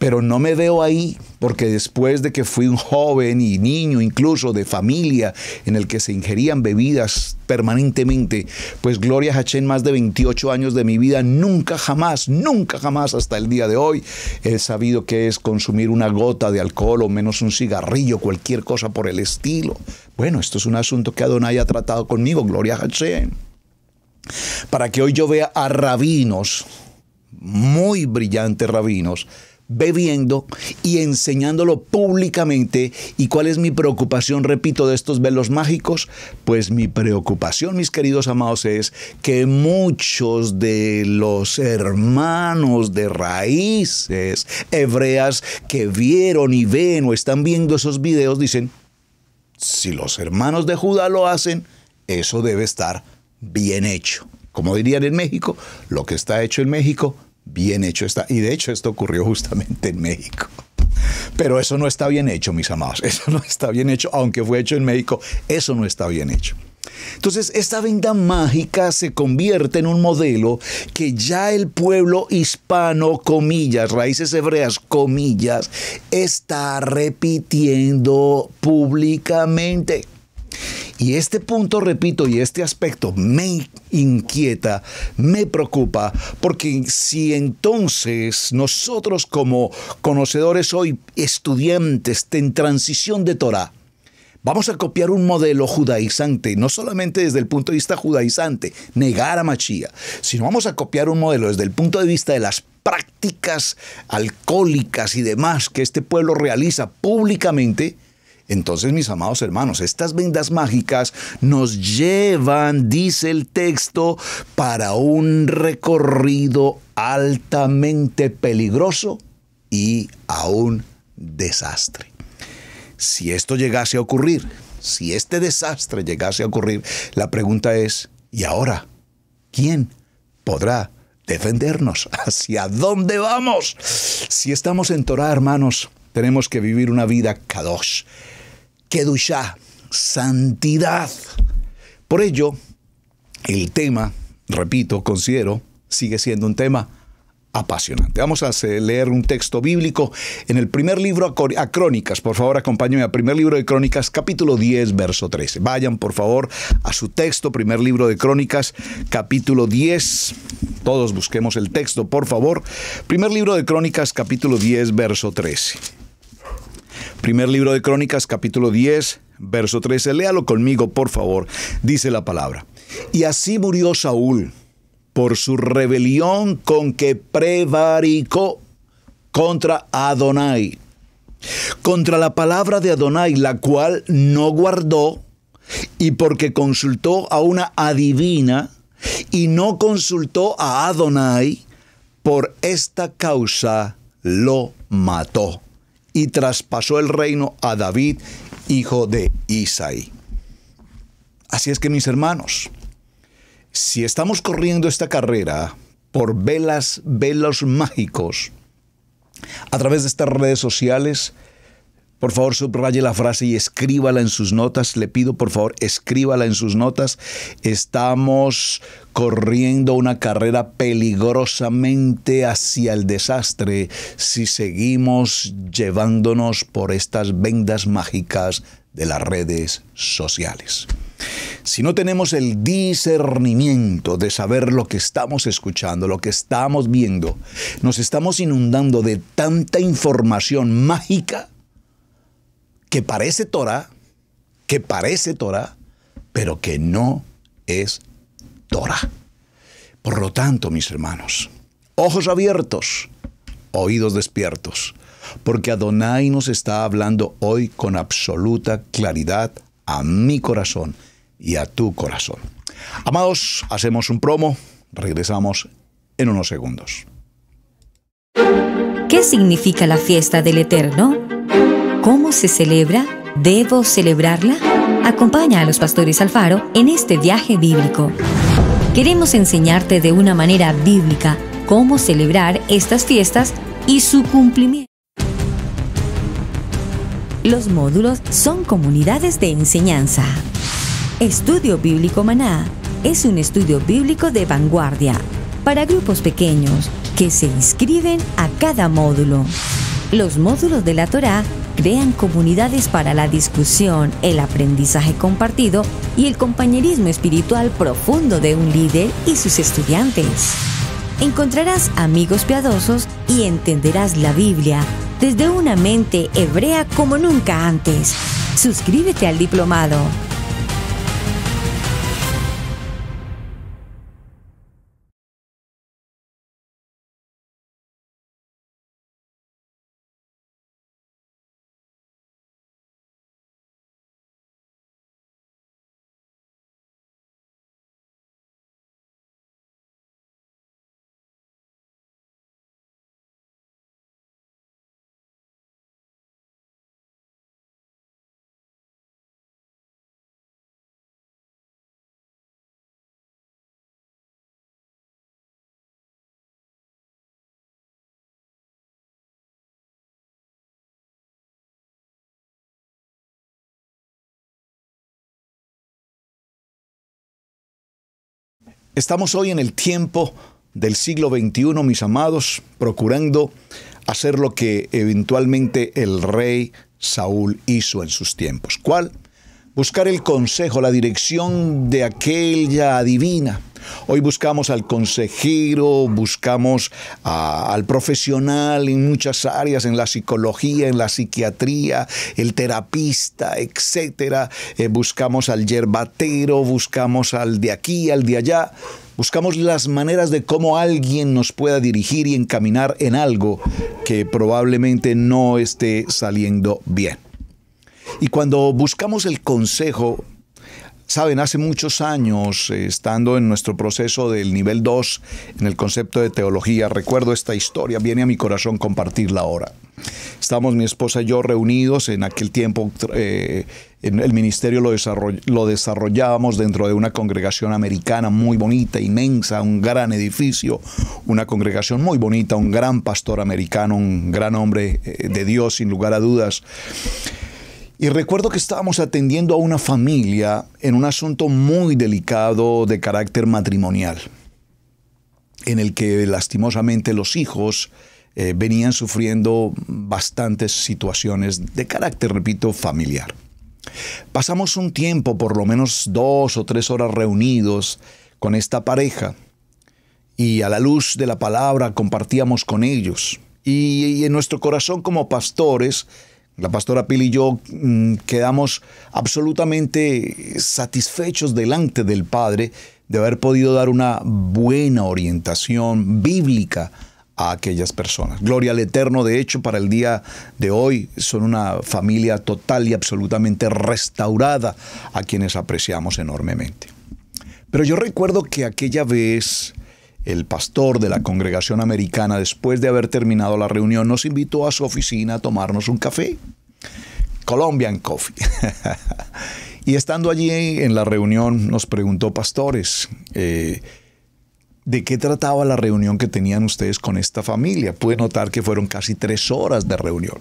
Pero no me veo ahí, porque después de que fui un joven y niño, incluso de familia, en el que se ingerían bebidas permanentemente, pues Gloria Hachén, más de 28 años de mi vida, nunca jamás, nunca jamás hasta el día de hoy, he sabido que es consumir una gota de alcohol o menos un cigarrillo, cualquier cosa por el estilo. Bueno, esto es un asunto que Adonai ha tratado conmigo, Gloria Hachén para que hoy yo vea a rabinos, muy brillantes rabinos, bebiendo y enseñándolo públicamente. ¿Y cuál es mi preocupación, repito, de estos velos mágicos? Pues mi preocupación, mis queridos amados, es que muchos de los hermanos de raíces hebreas que vieron y ven o están viendo esos videos dicen, si los hermanos de Judá lo hacen, eso debe estar bien hecho. Como dirían en México, lo que está hecho en México, bien hecho está. Y de hecho esto ocurrió justamente en México. Pero eso no está bien hecho, mis amados. Eso no está bien hecho, aunque fue hecho en México, eso no está bien hecho. Entonces, esta venda mágica se convierte en un modelo que ya el pueblo hispano, comillas, raíces hebreas, comillas, está repitiendo públicamente. Y este punto, repito, y este aspecto me inquieta, me preocupa, porque si entonces nosotros como conocedores hoy, estudiantes en transición de Torah, Vamos a copiar un modelo judaizante, no solamente desde el punto de vista judaizante, negar a Machía, sino vamos a copiar un modelo desde el punto de vista de las prácticas alcohólicas y demás que este pueblo realiza públicamente, entonces, mis amados hermanos, estas vendas mágicas nos llevan, dice el texto, para un recorrido altamente peligroso y a un desastre. Si esto llegase a ocurrir, si este desastre llegase a ocurrir, la pregunta es, ¿y ahora? ¿Quién podrá defendernos? ¿Hacia dónde vamos? Si estamos en Torah, hermanos, tenemos que vivir una vida kadosh Kedushá, santidad. Por ello, el tema, repito, considero, sigue siendo un tema apasionante. Vamos a leer un texto bíblico en el primer libro a Crónicas. Por favor, acompáñenme al primer libro de Crónicas, capítulo 10, verso 13. Vayan, por favor, a su texto, primer libro de Crónicas, capítulo 10. Todos busquemos el texto, por favor. Primer libro de Crónicas, capítulo 10, verso 13. Primer libro de Crónicas, capítulo 10, verso 13. Léalo conmigo, por favor. Dice la palabra. Y así murió Saúl por su rebelión con que prevaricó contra Adonai, contra la palabra de Adonai, la cual no guardó, y porque consultó a una adivina y no consultó a Adonai, por esta causa lo mató y traspasó el reino a David, hijo de Isaí. Así es que mis hermanos, si estamos corriendo esta carrera por velas, velos mágicos, a través de estas redes sociales, por favor, subraye la frase y escríbala en sus notas. Le pido, por favor, escríbala en sus notas. Estamos corriendo una carrera peligrosamente hacia el desastre si seguimos llevándonos por estas vendas mágicas de las redes sociales. Si no tenemos el discernimiento de saber lo que estamos escuchando, lo que estamos viendo, nos estamos inundando de tanta información mágica que parece Torah, que parece Torah, pero que no es Torah. Por lo tanto, mis hermanos, ojos abiertos, oídos despiertos, porque Adonai nos está hablando hoy con absoluta claridad a mi corazón y a tu corazón. Amados, hacemos un promo, regresamos en unos segundos. ¿Qué significa la fiesta del Eterno? ¿Cómo se celebra? ¿Debo celebrarla? Acompaña a los pastores Alfaro en este viaje bíblico. Queremos enseñarte de una manera bíblica cómo celebrar estas fiestas y su cumplimiento. Los módulos son comunidades de enseñanza. Estudio Bíblico Maná es un estudio bíblico de vanguardia para grupos pequeños que se inscriben a cada módulo. Los módulos de la Torá crean comunidades para la discusión, el aprendizaje compartido y el compañerismo espiritual profundo de un líder y sus estudiantes. Encontrarás amigos piadosos y entenderás la Biblia desde una mente hebrea como nunca antes. Suscríbete al diplomado. Estamos hoy en el tiempo del siglo XXI, mis amados, procurando hacer lo que eventualmente el rey Saúl hizo en sus tiempos. ¿Cuál? Buscar el consejo, la dirección de aquella adivina, Hoy buscamos al consejero, buscamos al profesional en muchas áreas, en la psicología, en la psiquiatría, el terapista, etc. Eh, buscamos al yerbatero, buscamos al de aquí, al de allá. Buscamos las maneras de cómo alguien nos pueda dirigir y encaminar en algo que probablemente no esté saliendo bien. Y cuando buscamos el consejo, Saben, hace muchos años, eh, estando en nuestro proceso del nivel 2 en el concepto de teología, recuerdo esta historia, viene a mi corazón compartirla ahora. Estamos mi esposa y yo reunidos en aquel tiempo, eh, en el ministerio lo, lo desarrollábamos dentro de una congregación americana muy bonita, inmensa, un gran edificio, una congregación muy bonita, un gran pastor americano, un gran hombre eh, de Dios, sin lugar a dudas. Y recuerdo que estábamos atendiendo a una familia en un asunto muy delicado de carácter matrimonial, en el que lastimosamente los hijos eh, venían sufriendo bastantes situaciones de carácter, repito, familiar. Pasamos un tiempo, por lo menos dos o tres horas reunidos con esta pareja y a la luz de la palabra compartíamos con ellos. y en nuestro corazón como pastores, la pastora Pili y yo mm, quedamos absolutamente satisfechos delante del Padre de haber podido dar una buena orientación bíblica a aquellas personas. Gloria al Eterno, de hecho, para el día de hoy son una familia total y absolutamente restaurada a quienes apreciamos enormemente. Pero yo recuerdo que aquella vez el pastor de la congregación americana, después de haber terminado la reunión, nos invitó a su oficina a tomarnos un café. Colombian Coffee. y estando allí en la reunión, nos preguntó, pastores, eh, ¿de qué trataba la reunión que tenían ustedes con esta familia? Pude notar que fueron casi tres horas de reunión.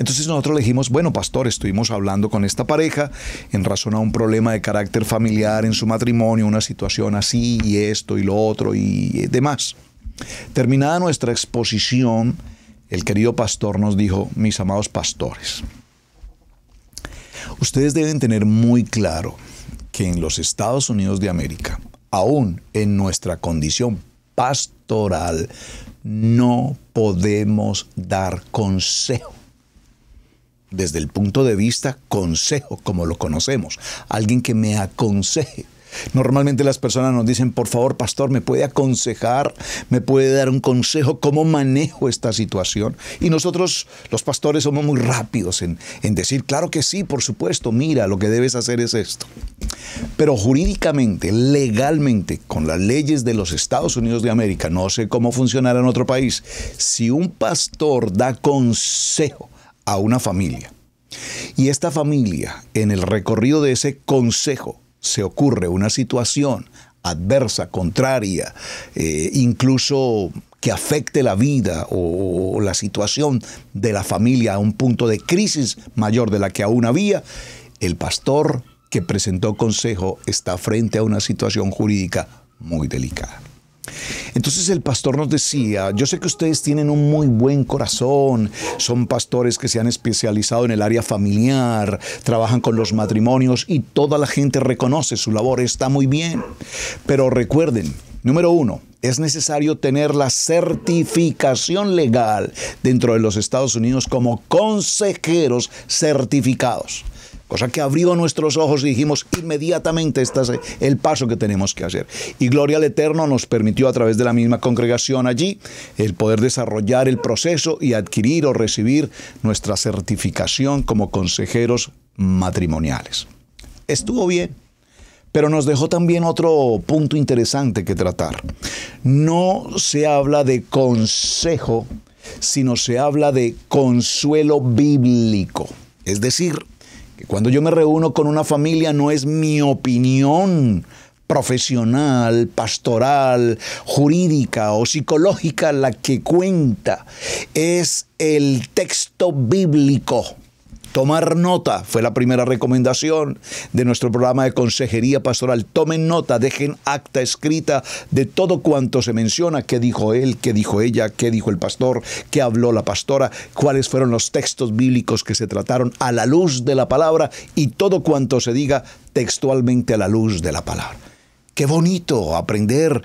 Entonces nosotros le dijimos, bueno, pastor, estuvimos hablando con esta pareja en razón a un problema de carácter familiar en su matrimonio, una situación así y esto y lo otro y eh, demás. Terminada nuestra exposición, el querido pastor nos dijo, mis amados pastores, ustedes deben tener muy claro que en los Estados Unidos de América, aún en nuestra condición pastoral, no podemos dar consejo desde el punto de vista consejo, como lo conocemos, alguien que me aconseje. Normalmente las personas nos dicen, por favor, pastor, ¿me puede aconsejar? ¿Me puede dar un consejo? ¿Cómo manejo esta situación? Y nosotros, los pastores, somos muy rápidos en, decir, claro que sí, por supuesto, mira, lo que debes hacer es esto. Pero jurídicamente, legalmente, con las leyes de los Estados Unidos de América, no sé cómo funcionará en otro país, si un pastor da consejo, a una familia. Y esta familia, en el recorrido de ese consejo, se ocurre una situación adversa, contraria, eh, incluso que afecte la vida o la situación de la familia a un punto de crisis mayor de la que aún había, el pastor que presentó consejo está frente a una situación jurídica muy delicada. Entonces el pastor nos decía, yo sé que ustedes tienen un muy buen corazón, son pastores que se han especializado en el área familiar, trabajan con los matrimonios y toda la gente reconoce su labor, está muy bien. Pero recuerden, número uno, es necesario tener la certificación legal dentro de los Estados Unidos como consejeros certificados. Cosa que abrió nuestros ojos y dijimos inmediatamente este es el paso que tenemos que hacer. Y Gloria al Eterno nos permitió a través de la misma congregación allí el poder desarrollar el proceso y adquirir o recibir nuestra certificación como consejeros matrimoniales. Estuvo bien, pero nos dejó también otro punto interesante que tratar. No se habla de consejo, sino se habla de consuelo bíblico. Es decir, cuando yo me reúno con una familia no es mi opinión profesional, pastoral, jurídica o psicológica la que cuenta, es el texto bíblico Tomar nota fue la primera recomendación de nuestro programa de consejería pastoral. Tomen nota, dejen acta escrita de todo cuanto se menciona, qué dijo él, qué dijo ella, qué dijo el pastor, qué habló la pastora, cuáles fueron los textos bíblicos que se trataron a la luz de la palabra y todo cuanto se diga textualmente a la luz de la palabra. Qué bonito aprender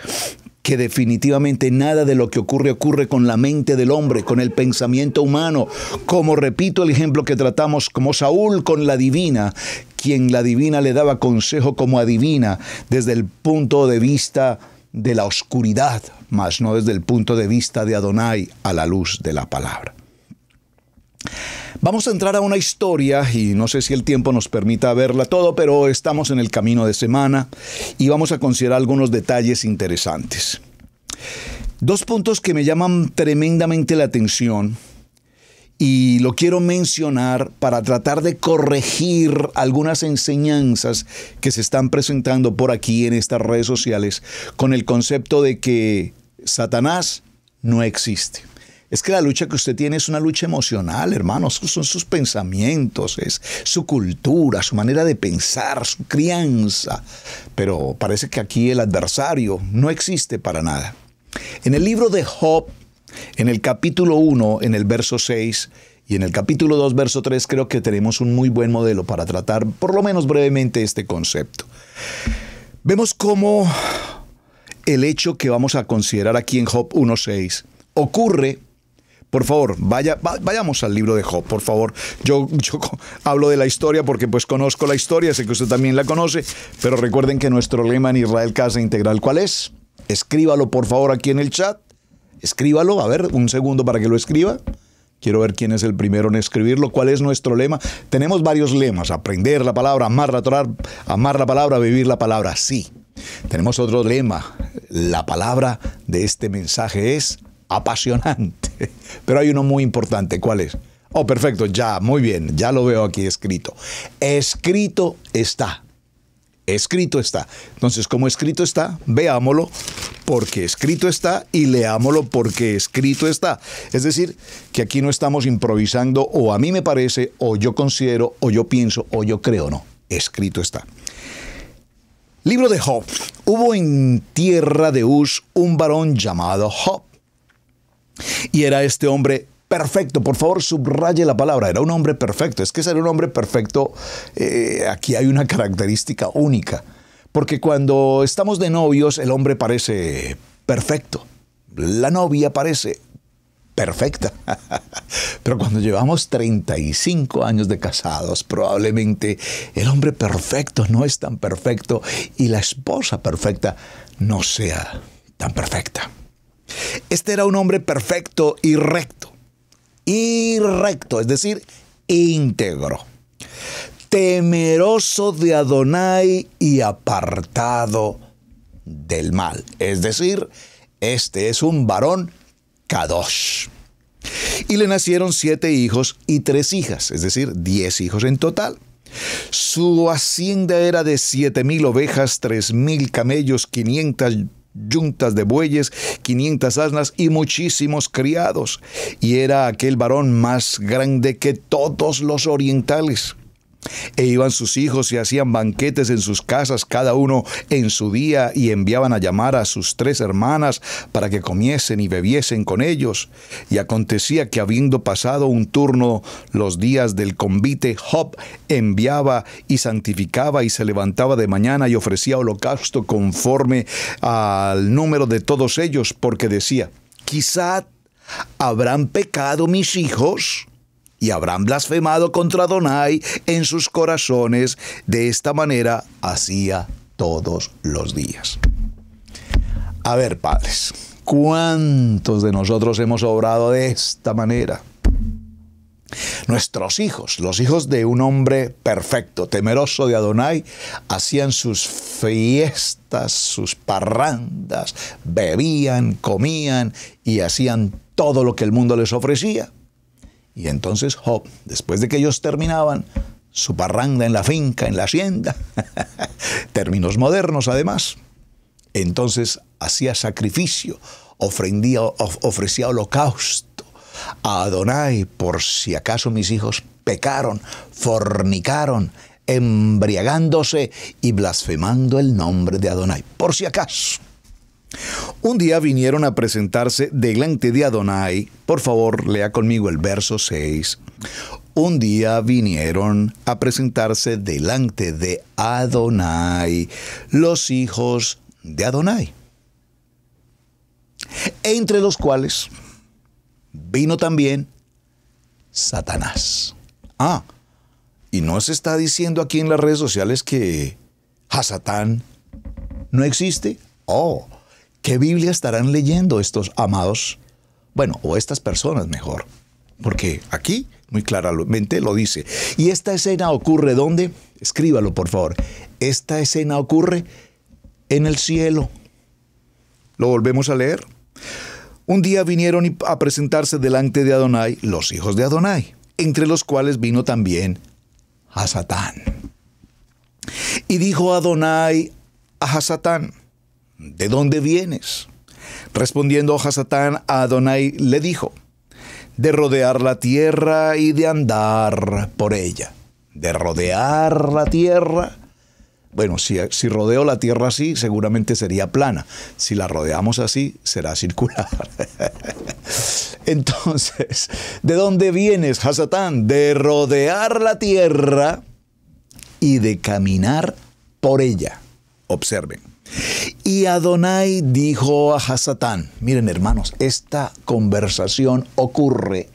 que definitivamente nada de lo que ocurre ocurre con la mente del hombre, con el pensamiento humano, como repito el ejemplo que tratamos como Saúl con la divina, quien la divina le daba consejo como adivina desde el punto de vista de la oscuridad, más no desde el punto de vista de Adonai a la luz de la palabra. Vamos a entrar a una historia y no sé si el tiempo nos permita verla todo, pero estamos en el camino de semana y vamos a considerar algunos detalles interesantes. Dos puntos que me llaman tremendamente la atención y lo quiero mencionar para tratar de corregir algunas enseñanzas que se están presentando por aquí en estas redes sociales con el concepto de que Satanás no existe. Es que la lucha que usted tiene es una lucha emocional, hermanos. Son sus pensamientos, es su cultura, su manera de pensar, su crianza. Pero parece que aquí el adversario no existe para nada. En el libro de Job, en el capítulo 1, en el verso 6, y en el capítulo 2, verso 3, creo que tenemos un muy buen modelo para tratar, por lo menos brevemente, este concepto. Vemos cómo el hecho que vamos a considerar aquí en Job 1.6 ocurre por favor, vayamos al libro de Job, por favor. Yo, yo hablo de la historia porque pues conozco la historia, sé que usted también la conoce, pero recuerden que nuestro lema en Israel Casa Integral, ¿cuál es? Escríbalo, por favor, aquí en el chat. Escríbalo, a ver, un segundo para que lo escriba. Quiero ver quién es el primero en escribirlo, cuál es nuestro lema. Tenemos varios lemas, aprender la palabra, amar la amar la palabra, vivir la palabra, sí. Tenemos otro lema, la palabra de este mensaje es apasionante. Pero hay uno muy importante, ¿cuál es? Oh, perfecto, ya, muy bien, ya lo veo aquí escrito. Escrito está. Escrito está. Entonces, como escrito está, veámoslo porque escrito está y leámoslo porque escrito está. Es decir, que aquí no estamos improvisando o a mí me parece, o yo considero, o yo pienso, o yo creo, no. Escrito está. Libro de Hobbes. Hubo en tierra de Us un varón llamado Hobbes. Y era este hombre perfecto. Por favor, subraye la palabra. Era un hombre perfecto. Es que ser un hombre perfecto, eh, aquí hay una característica única. Porque cuando estamos de novios, el hombre parece perfecto. La novia parece perfecta. Pero cuando llevamos 35 años de casados, probablemente el hombre perfecto no es tan perfecto y la esposa perfecta no sea tan perfecta. Este era un hombre perfecto y recto. Y recto, es decir, íntegro. Temeroso de Adonai y apartado del mal. Es decir, este es un varón Kadosh. Y le nacieron siete hijos y tres hijas, es decir, diez hijos en total. Su hacienda era de siete mil ovejas, tres mil camellos, quinientas yuntas de bueyes, 500 asnas y muchísimos criados. Y era aquel varón más grande que todos los orientales. E iban sus hijos y hacían banquetes en sus casas, cada uno en su día, y enviaban a llamar a sus tres hermanas para que comiesen y bebiesen con ellos. Y acontecía que habiendo pasado un turno los días del convite, Job enviaba y santificaba y se levantaba de mañana y ofrecía holocausto conforme al número de todos ellos, porque decía, quizá habrán pecado mis hijos y habrán blasfemado contra Adonai en sus corazones. De esta manera hacía todos los días. A ver, padres, ¿cuántos de nosotros hemos obrado de esta manera? Nuestros hijos, los hijos de un hombre perfecto, temeroso de Adonai, hacían sus fiestas, sus parrandas, bebían, comían y hacían todo lo que el mundo les ofrecía. Y entonces Job, después de que ellos terminaban su parranda en la finca, en la hacienda, términos modernos además, entonces hacía sacrificio, ofrecía holocausto a Adonai por si acaso mis hijos pecaron, fornicaron, embriagándose y blasfemando el nombre de Adonai, por si acaso. Un día vinieron a presentarse delante de Adonai. Por favor, lea conmigo el verso 6. Un día vinieron a presentarse delante de Adonai los hijos de Adonai, entre los cuales vino también Satanás. Ah, y no se está diciendo aquí en las redes sociales que Hasatán no existe. Oh, ¿Qué Biblia estarán leyendo estos amados? Bueno, o estas personas mejor. Porque aquí muy claramente lo dice. Y esta escena ocurre ¿dónde? Escríbalo, por favor. Esta escena ocurre en el cielo. Lo volvemos a leer. Un día vinieron a presentarse delante de Adonai los hijos de Adonai, entre los cuales vino también a Y dijo Adonai a Hasatán, ¿de dónde vienes? Respondiendo Hasatán a Adonai le dijo, de rodear la tierra y de andar por ella. De rodear la tierra. Bueno, si, si rodeo la tierra así, seguramente sería plana. Si la rodeamos así, será circular. Entonces, ¿de dónde vienes, Hasatán? De rodear la tierra y de caminar por ella. Observen y Adonai dijo a Hasatán, miren hermanos, esta conversación ocurre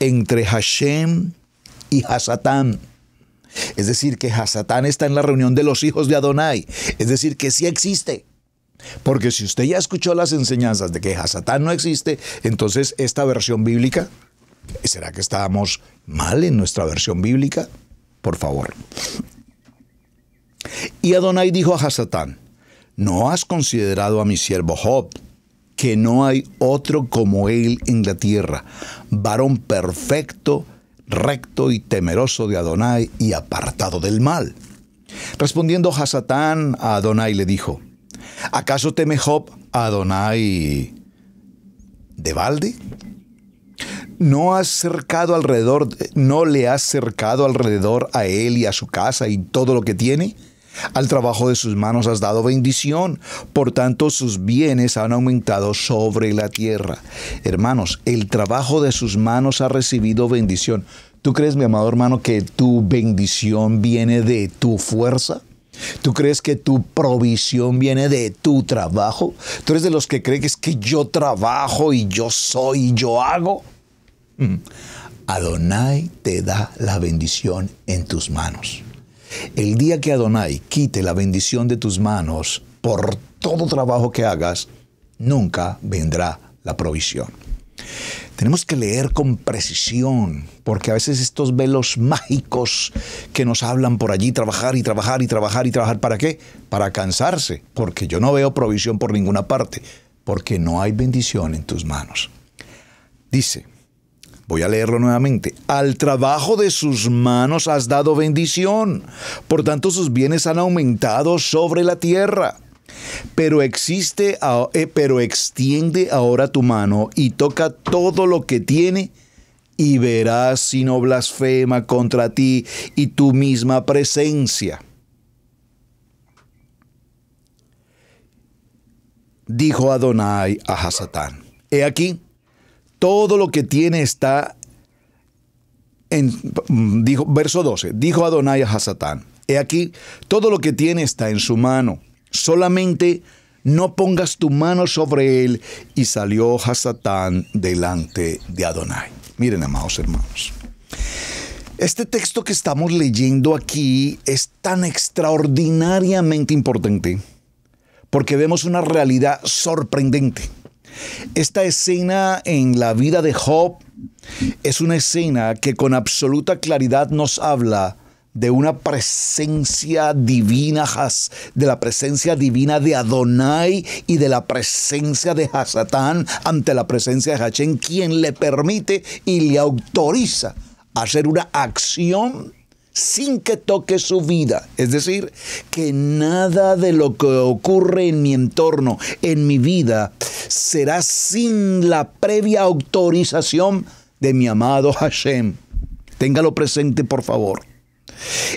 entre Hashem y Hasatán. Es decir, que Hasatán está en la reunión de los hijos de Adonai. Es decir, que sí existe. Porque si usted ya escuchó las enseñanzas de que Hasatán no existe, entonces esta versión bíblica, ¿será que estábamos mal en nuestra versión bíblica? Por favor. Y Adonai dijo a Hasatán, ¿no has considerado a mi siervo Job? que no hay otro como él en la tierra, varón perfecto, recto y temeroso de Adonai y apartado del mal. Respondiendo Hasatán a Adonai le dijo, ¿acaso teme Job a Adonai de balde? ¿No has cercado alrededor, no le has cercado alrededor a él y a su casa y todo lo que tiene? Al trabajo de sus manos has dado bendición, por tanto sus bienes han aumentado sobre la tierra. Hermanos, el trabajo de sus manos ha recibido bendición. ¿Tú crees, mi amado hermano, que tu bendición viene de tu fuerza? ¿Tú crees que tu provisión viene de tu trabajo? ¿Tú eres de los que crees que yo trabajo y yo soy y yo hago? Mm. Adonai te da la bendición en tus manos. El día que Adonai quite la bendición de tus manos por todo trabajo que hagas, nunca vendrá la provisión. Tenemos que leer con precisión, porque a veces estos velos mágicos que nos hablan por allí, trabajar y trabajar y trabajar y trabajar, ¿para qué? Para cansarse, porque yo no veo provisión por ninguna parte, porque no hay bendición en tus manos. Dice, voy a leerlo nuevamente, al trabajo de sus manos has dado bendición, por tanto sus bienes han aumentado sobre la tierra. Pero existe, eh, pero extiende ahora tu mano y toca todo lo que tiene y verás si no blasfema contra ti y tu misma presencia. Dijo Adonai a Hasatán, he aquí, todo lo que tiene está Mm, dijo, verso 12, dijo Adonai a Hasatán, he aquí, todo lo que tiene está en su mano, solamente no pongas tu mano sobre él. Y salió Hasatán delante de Adonai. Miren, amados hermanos. Este texto que estamos leyendo aquí es tan extraordinariamente importante porque vemos una realidad sorprendente. Esta escena en la vida de Job es una escena que con absoluta claridad nos habla de una presencia divina, de la presencia divina de Adonai y de la presencia de Hasatán ante la presencia de Hashem, quien le permite y le autoriza a hacer una acción sin que toque su vida. Es decir, que nada de lo que ocurre en mi entorno, en mi vida, será sin la previa autorización de mi amado Hashem. Téngalo presente, por favor.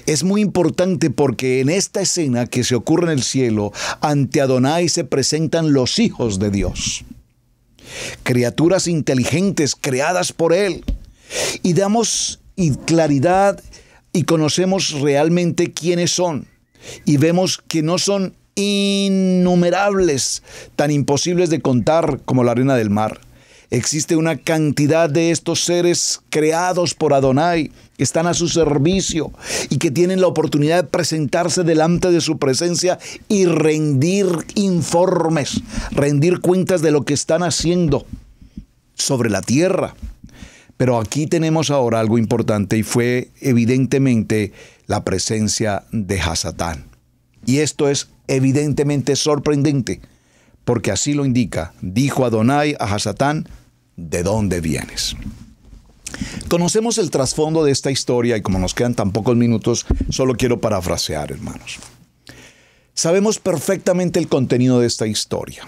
Es muy importante porque en esta escena que se ocurre en el cielo, ante Adonai se presentan los hijos de Dios, criaturas inteligentes creadas por Él. Y damos claridad y conocemos realmente quiénes son y vemos que no son innumerables, tan imposibles de contar como la arena del mar. Existe una cantidad de estos seres creados por Adonai, que están a su servicio y que tienen la oportunidad de presentarse delante de su presencia y rendir informes, rendir cuentas de lo que están haciendo sobre la tierra. Pero aquí tenemos ahora algo importante y fue evidentemente la presencia de Hasatán. Y esto es evidentemente sorprendente, porque así lo indica. Dijo Adonai a Hasatán, ¿de dónde vienes? Conocemos el trasfondo de esta historia y como nos quedan tan pocos minutos, solo quiero parafrasear, hermanos. Sabemos perfectamente el contenido de esta historia.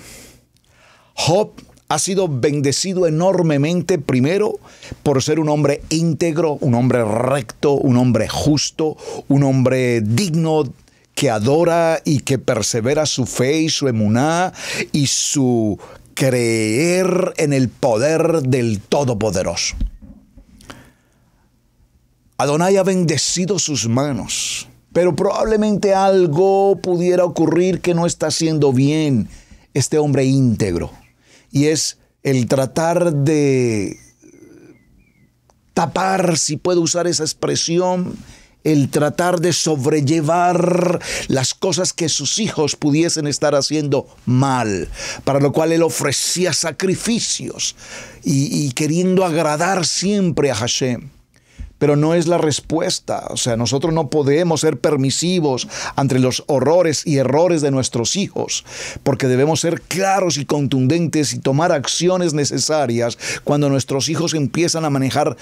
Job ha sido bendecido enormemente, primero, por ser un hombre íntegro, un hombre recto, un hombre justo, un hombre digno que adora y que persevera su fe y su emuná y su creer en el poder del Todopoderoso. Adonai ha bendecido sus manos, pero probablemente algo pudiera ocurrir que no está haciendo bien este hombre íntegro y es el tratar de tapar, si puedo usar esa expresión, el tratar de sobrellevar las cosas que sus hijos pudiesen estar haciendo mal, para lo cual él ofrecía sacrificios y, queriendo agradar siempre a Hashem pero no es la respuesta. O sea, nosotros no podemos ser permisivos ante los horrores y errores de nuestros hijos, porque debemos ser claros y contundentes y tomar acciones necesarias cuando nuestros hijos empiezan a manejar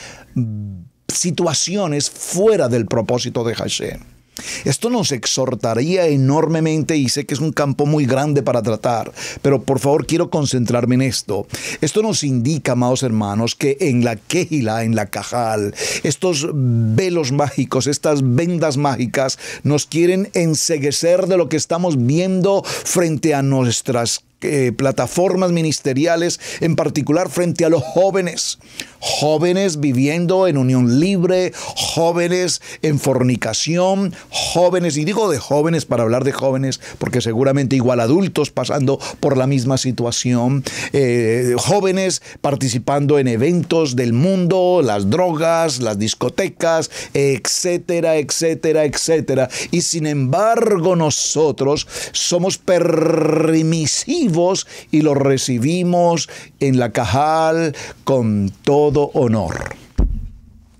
situaciones fuera del propósito de Hashem. Esto nos exhortaría enormemente y sé que es un campo muy grande para tratar, pero por favor quiero concentrarme en esto. Esto nos indica, amados hermanos, que en la quejila, en la cajal, estos velos mágicos, estas vendas mágicas nos quieren enseguecer de lo que estamos viendo frente a nuestras eh, plataformas ministeriales, en particular frente a los jóvenes jóvenes viviendo en unión libre, jóvenes en fornicación, jóvenes, y digo de jóvenes para hablar de jóvenes, porque seguramente igual adultos pasando por la misma situación, eh, jóvenes participando en eventos del mundo, las drogas, las discotecas, etcétera, etcétera, etcétera. Y sin embargo nosotros somos permisivos y los recibimos en la cajal con todo honor.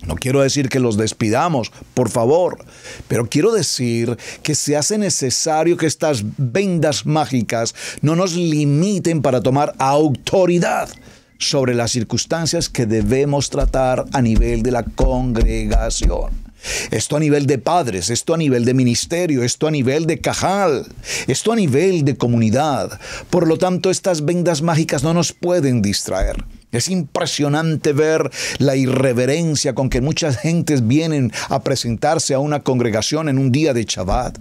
No quiero decir que los despidamos, por favor, pero quiero decir que se hace necesario que estas vendas mágicas no nos limiten para tomar autoridad sobre las circunstancias que debemos tratar a nivel de la congregación. Esto a nivel de padres, esto a nivel de ministerio, esto a nivel de cajal, esto a nivel de comunidad. Por lo tanto, estas vendas mágicas no nos pueden distraer. Es impresionante ver la irreverencia con que muchas gentes vienen a presentarse a una congregación en un día de Shabbat.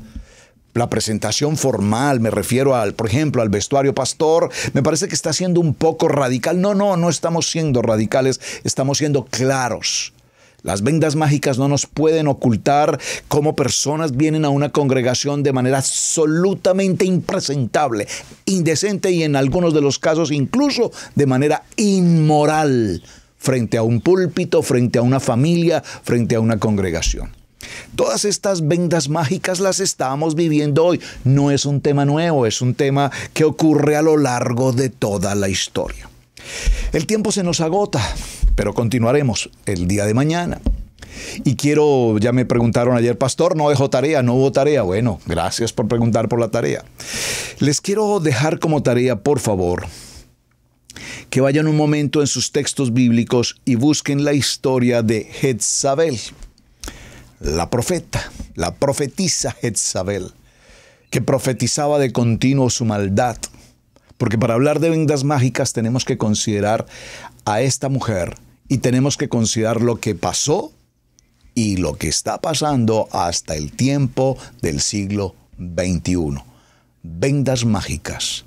La presentación formal, me refiero al, por ejemplo, al vestuario pastor, me parece que está siendo un poco radical. No, no, no estamos siendo radicales, estamos siendo claros. Las vendas mágicas no nos pueden ocultar cómo personas vienen a una congregación de manera absolutamente impresentable, indecente y en algunos de los casos incluso de manera inmoral frente a un púlpito, frente a una familia, frente a una congregación. Todas estas vendas mágicas las estamos viviendo hoy. No es un tema nuevo, es un tema que ocurre a lo largo de toda la historia. El tiempo se nos agota, pero continuaremos el día de mañana. Y quiero, ya me preguntaron ayer, pastor, no dejo tarea, no hubo tarea. Bueno, gracias por preguntar por la tarea. Les quiero dejar como tarea, por favor, que vayan un momento en sus textos bíblicos y busquen la historia de Jezabel, la profeta, la profetisa Jezabel, que profetizaba de continuo su maldad, porque para hablar de vendas mágicas tenemos que considerar a esta mujer y tenemos que considerar lo que pasó y lo que está pasando hasta el tiempo del siglo XXI. Vendas mágicas.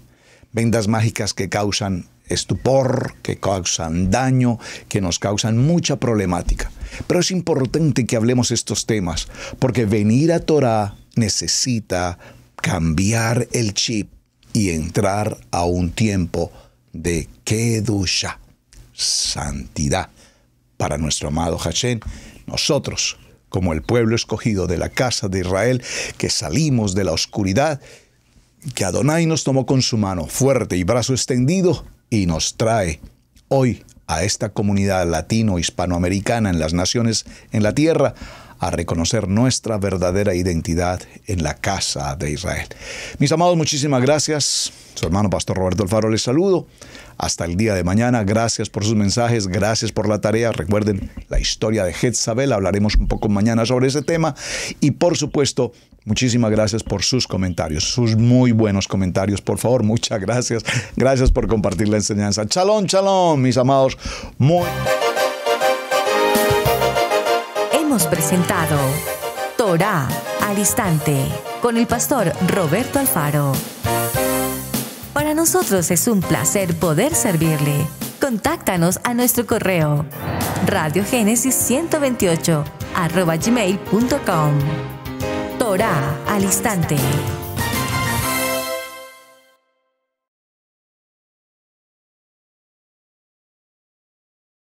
Vendas mágicas que causan estupor, que causan daño, que nos causan mucha problemática. Pero es importante que hablemos estos temas, porque venir a Torah necesita cambiar el chip y entrar a un tiempo de ducha santidad para nuestro amado Hashem, nosotros, como el pueblo escogido de la casa de Israel, que salimos de la oscuridad, que Adonai nos tomó con su mano fuerte y brazo extendido y nos trae hoy a esta comunidad latino-hispanoamericana en las naciones en la tierra a reconocer nuestra verdadera identidad en la casa de Israel. Mis amados, muchísimas gracias. Su hermano Pastor Roberto Alfaro les saludo. Hasta el día de mañana. Gracias por sus mensajes, gracias por la tarea. Recuerden la historia de Jezabel, hablaremos un poco mañana sobre ese tema. Y por supuesto, muchísimas gracias por sus comentarios, sus muy buenos comentarios. Por favor, muchas gracias. Gracias por compartir la enseñanza. Chalón, chalón, mis amados. Muy presentado Torah al instante con el pastor Roberto Alfaro. Para nosotros es un placer poder servirle. Contáctanos a nuestro correo radiogénesis128 arroba gmail.com. Torah al instante.